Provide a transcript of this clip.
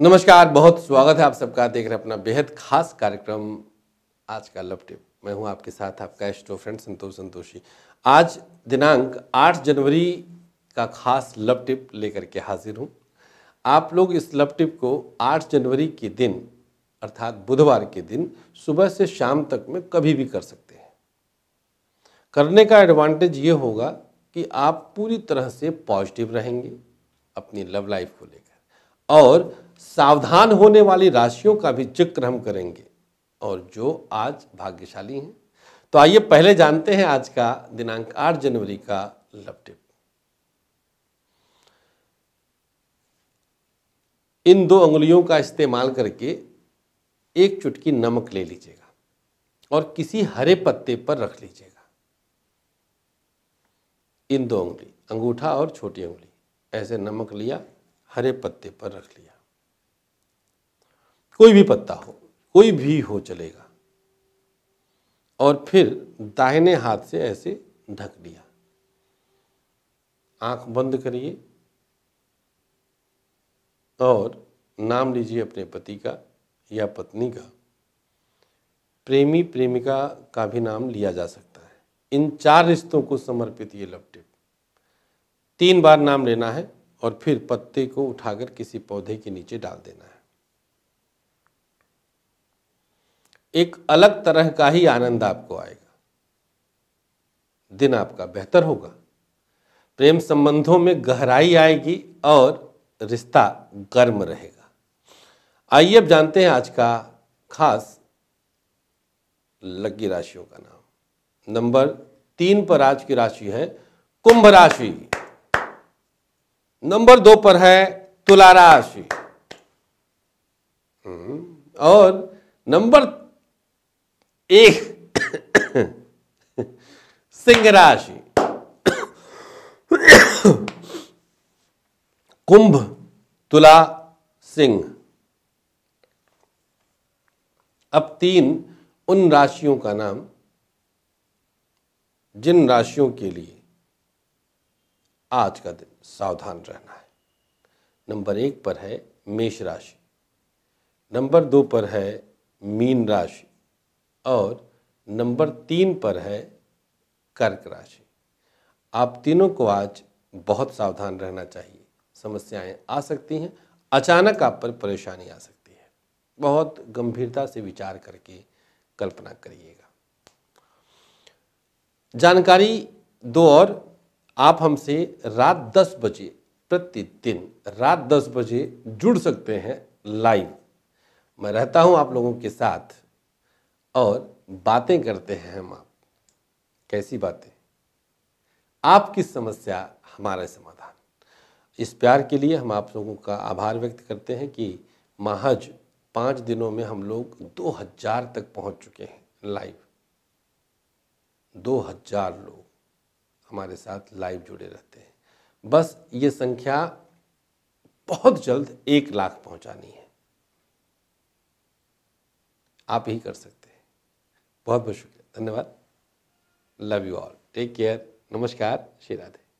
नमस्कार बहुत स्वागत है आप सबका देख रहे हैं अपना बेहद खास कार्यक्रम आज का लव टिप मैं हूं आपके साथ आपका एस्ट्रो फ्रेंड संतोष संतोषी आज दिनांक 8 जनवरी का खास लव टिप लेकर के हाजिर हूं आप लोग इस लव टिप को 8 जनवरी के दिन अर्थात बुधवार के दिन सुबह से शाम तक में कभी भी कर सकते हैं करने का एडवांटेज ये होगा कि आप पूरी तरह से पॉजिटिव रहेंगे अपनी लव लाइफ को लेकर और सावधान होने वाली राशियों का भी जिक्र हम करेंगे और जो आज भाग्यशाली हैं तो आइए पहले जानते हैं आज का दिनांक 8 जनवरी का लव टिप इन दो उंगलियों का इस्तेमाल करके एक चुटकी नमक ले लीजिएगा और किसी हरे पत्ते पर रख लीजिएगा इन दो उंगली अंगूठा और छोटी उंगली ऐसे नमक लिया हरे पत्ते पर रख लिया कोई भी पत्ता हो कोई भी हो चलेगा और फिर दाहिने हाथ से ऐसे ढक लिया आंख बंद करिए और नाम लीजिए अपने पति का या पत्नी का प्रेमी प्रेमिका का भी नाम लिया जा सकता है इन चार रिश्तों को समर्पित ये लपटिप तीन बार नाम लेना है और फिर पत्ते को उठाकर किसी पौधे के नीचे डाल देना है एक अलग तरह का ही आनंद आपको आएगा दिन आपका बेहतर होगा प्रेम संबंधों में गहराई आएगी और रिश्ता गर्म रहेगा आइए अब जानते हैं आज का खास लकी राशियों का नाम नंबर तीन पर आज की राशि है कुंभ राशि नंबर दो पर है तुला राशि हम्म, और नंबर एक सिंह राशि कुंभ तुला सिंह अब तीन उन राशियों का नाम जिन राशियों के लिए आज का दिन सावधान रहना है नंबर एक पर है मेष राशि नंबर दो पर है मीन राशि और नंबर तीन पर है कर्क राशि आप तीनों को आज बहुत सावधान रहना चाहिए समस्याएं आ सकती हैं अचानक आप पर परेशानी आ सकती है बहुत गंभीरता से विचार करके कल्पना करिएगा जानकारी दो और आप हमसे रात दस बजे प्रतिदिन रात दस बजे जुड़ सकते हैं लाइव मैं रहता हूं आप लोगों के साथ और बातें करते हैं हम आप कैसी बातें आपकी समस्या हमारा समाधान इस प्यार के लिए हम आप लोगों का आभार व्यक्त करते हैं कि महज पाँच दिनों में हम लोग दो हजार तक पहुंच चुके हैं लाइव दो हजार लोग हमारे साथ लाइव जुड़े रहते हैं बस ये संख्या बहुत जल्द एक लाख पहुंचानी है आप ही कर सकते हैं बहुत बहुत शुक्रिया धन्यवाद love you all take care नमस्कार श्री राधे